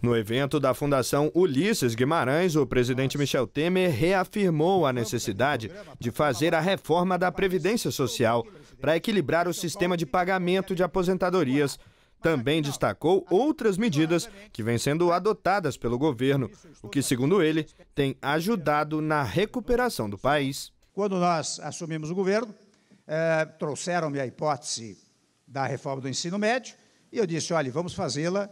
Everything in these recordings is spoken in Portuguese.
No evento da Fundação Ulisses Guimarães, o presidente Michel Temer reafirmou a necessidade de fazer a reforma da Previdência Social para equilibrar o sistema de pagamento de aposentadorias. Também destacou outras medidas que vêm sendo adotadas pelo governo, o que, segundo ele, tem ajudado na recuperação do país. Quando nós assumimos o governo, eh, trouxeram-me a hipótese da reforma do ensino médio e eu disse: olha, vamos fazê-la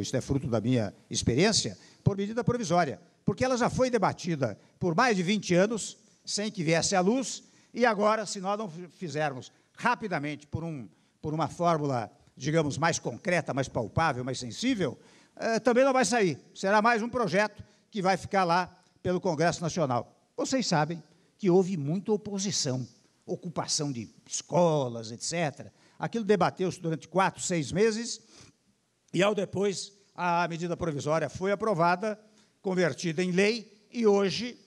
isto, é fruto da minha experiência, por medida provisória, porque ela já foi debatida por mais de 20 anos, sem que viesse à luz, e agora, se nós não fizermos rapidamente por, um, por uma fórmula, digamos, mais concreta, mais palpável, mais sensível, eh, também não vai sair. Será mais um projeto que vai ficar lá pelo Congresso Nacional. Vocês sabem que houve muita oposição, ocupação de escolas, etc. Aquilo debateu-se durante quatro, seis meses e ao depois, a medida provisória foi aprovada, convertida em lei, e hoje,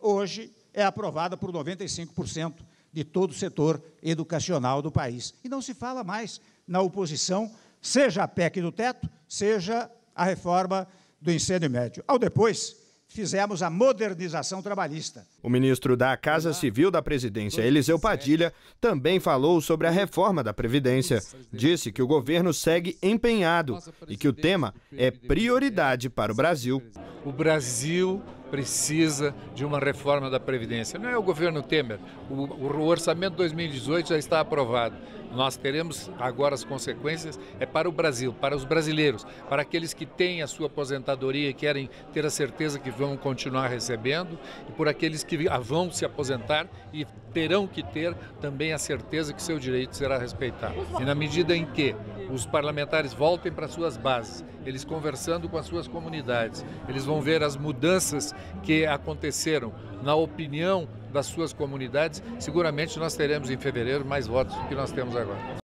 hoje é aprovada por 95% de todo o setor educacional do país. E não se fala mais na oposição, seja a PEC do teto, seja a reforma do ensino médio. Ao depois, fizemos a modernização trabalhista. O ministro da Casa Civil da Presidência, Eliseu Padilha, também falou sobre a reforma da Previdência. Disse que o governo segue empenhado e que o tema é prioridade para o Brasil. O Brasil precisa de uma reforma da Previdência. Não é o governo Temer. O, o orçamento 2018 já está aprovado. Nós teremos agora as consequências é para o Brasil, para os brasileiros, para aqueles que têm a sua aposentadoria e querem ter a certeza que vão continuar recebendo, e por aqueles que ah, vão se aposentar e terão que ter também a certeza que seu direito será respeitado. E na medida em que os parlamentares voltem para suas bases, eles conversando com as suas comunidades, eles vão ver as mudanças que aconteceram na opinião das suas comunidades, seguramente nós teremos em fevereiro mais votos do que nós temos agora.